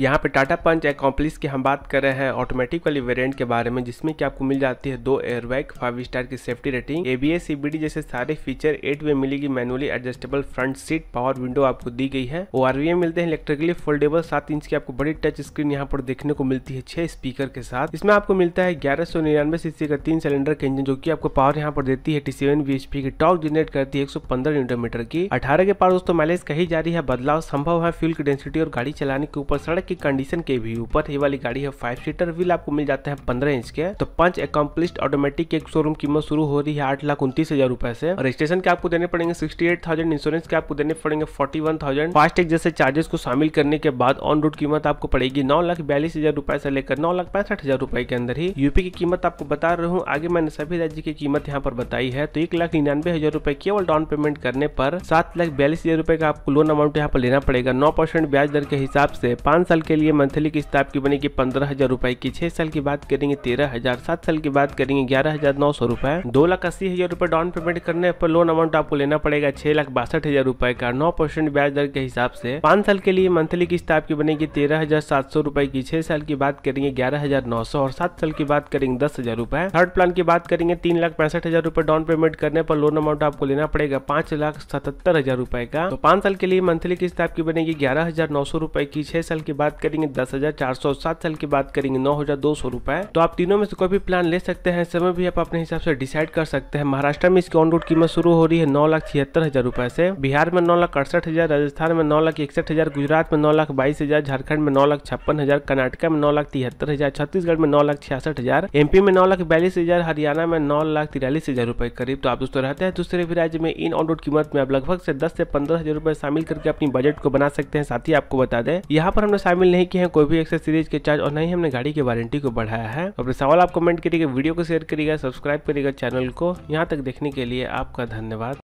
यहाँ पे टाटा पंच एकम्पलिस की हम बात कर रहे हैं ऑटोमेटिक वाली वेरिएंट के बारे में जिसमें कि आपको मिल जाती है दो एयरबैग फाइव स्टार की सेफ्टी रेटिंग एबीएस सीबीडी जैसे सारे फीचर एट वे मिलेगी manually adjustable front seat power window आपको दी गई है ओ मिलते हैं इलेक्ट्रिकली फोल्डेबल सात इंच की आपको बड़ी टच स्क्रीन यहाँ पर देखने को मिलती है छह स्पीकर के साथ इसमें आपको मिलता है ग्यारह सौ निन्यानवे सीसी का तीन सिलेंडर के इंजन जो की आपको पावर यहाँ पर देती है टी सेवन की टॉप जनरेट करती है एक सौ पंद्रह की अठारह के पास दोस्तों माइलेज कही जा रही है बदलाव संभव है फ्यूल की डेंसिटी और गाड़ी चलाने के ऊपर सड़क सड़क की कंडीशन के भी ऊपर ये वाली गाड़ी है फाइव सीटर व्हील आपको मिल जाता है पंद्रह इंच के तो पंच एकम्प्लिस्ट ऑटोमेटिक एक शोरूम कीमत शुरू हो रही है आठ लाख उन्तीस हजार रुपए से रजिस्ट्रेशन के आपको देने पड़ेंगे सिक्सटी एट थाउजेंड इंश्योरेंस के आपको देने पड़ेंगे फोर्टी वन थाउजेंड फास्टैग जैसे चार्जेस को शामिल करने के बाद ऑन रोड कीमत आपको पड़ेगी नौ लाख बयालीस हजार रुपए से लेकर नौ लाख पैंसठ हजार रुपए के अंदर ही यूपी की कीमत आपको बता रहा हूँ आगे मैंने सभी राज्य की कीमत यहाँ पर बताई है तो एक लाख निन्यानवे हजार रुपए केवल डाउन पेमेंट करने पर सात लाख बयालीस हजार रुपए का आपको लोन अमाउंट यहाँ पर लेना पड़ेगा नौ परसेंट ब्याज दर के हिसाब से पांच साल के लिए मंथली किस्त आपकी बनेगी पंद्रह हजार रूपए की छह साल की बात करेंगे तेरह हजार सात साल की बात करेंगे ग्यारह हजार नौ सौ रुपए दो लाख अस्सी हजार रुपए डाउन पेमेंट करने पर लोन अमाउंट आपको लेना पड़ेगा छह लाख बासठ हजार रूपए का नौ परसेंट ब्याज दर के हिसाब से पांच साल के लिए मंथली किस्त आपकी बनेगी तेरह हजार सात सौ रूपए की छह साल की बात करेंगे ग्यारह हजार नौ सौ और सात साल की बात करेंगे दस हजार रुपए थर्ड प्लान की बात करेंगे तीन लाख पैंसठ हजार रुपए डाउन पेमेंट करने पर लोन अमाउंट आपको लेना पड़ेगा पांच लाख सतहत्तर हजार रूपए का तो पांच साल के लिए मंथली किस्त आपकी बनेगी ग्यारह हजार नौ सौ रूपए की छह साल की बात करेंगे दस हजार चार सौ सात साल की बात करेंगे नौ हजार दो सौ रुपए तो आप तीनों में से कोई भी प्लान ले सकते हैं समय भी आप अपने हिसाब से डिसाइड कर सकते हैं महाराष्ट्र में इसकी ऑन रोड कीमत शुरू हो रही है नौ लाख छिहत्तर हजार रुपए से बिहार में नौ लाख अड़सठ हजार राजस्थान में नौ लाख इकसठ हजार गुजरात में नौ लाख बाईस हजार झारखंड में नौ लाख छप्पन हजार कर्नाटका में नौ लाख तिहत्तर हजार छत्तीसगढ़ में नौ लाख छियासठ हजार एमपी में नौ लाख बयालीस हजार हरियाणा में नौ लाख तिरालीस हजार रुपए करीब तो आप दोस्तों रहते हैं दूसरे भी राज्य में इन ऑन रोड कीमत में आप लगभग से दस से पंद्रह हजार रुपए शामिल करके अपनी बजट को बना सकते हैं साथ ही आपको बता दें यहाँ पर हमने शामिल नहीं किए हैं कोई भी एक्सेसरीज के चार्ज और नहीं हमने गाड़ी की वारंटी को बढ़ाया है तो अपने सवाल आप कमेंट करिएगा वीडियो को शेयर करिएगा सब्सक्राइब करिएगा चैनल को यहाँ तक देखने के लिए आपका धन्यवाद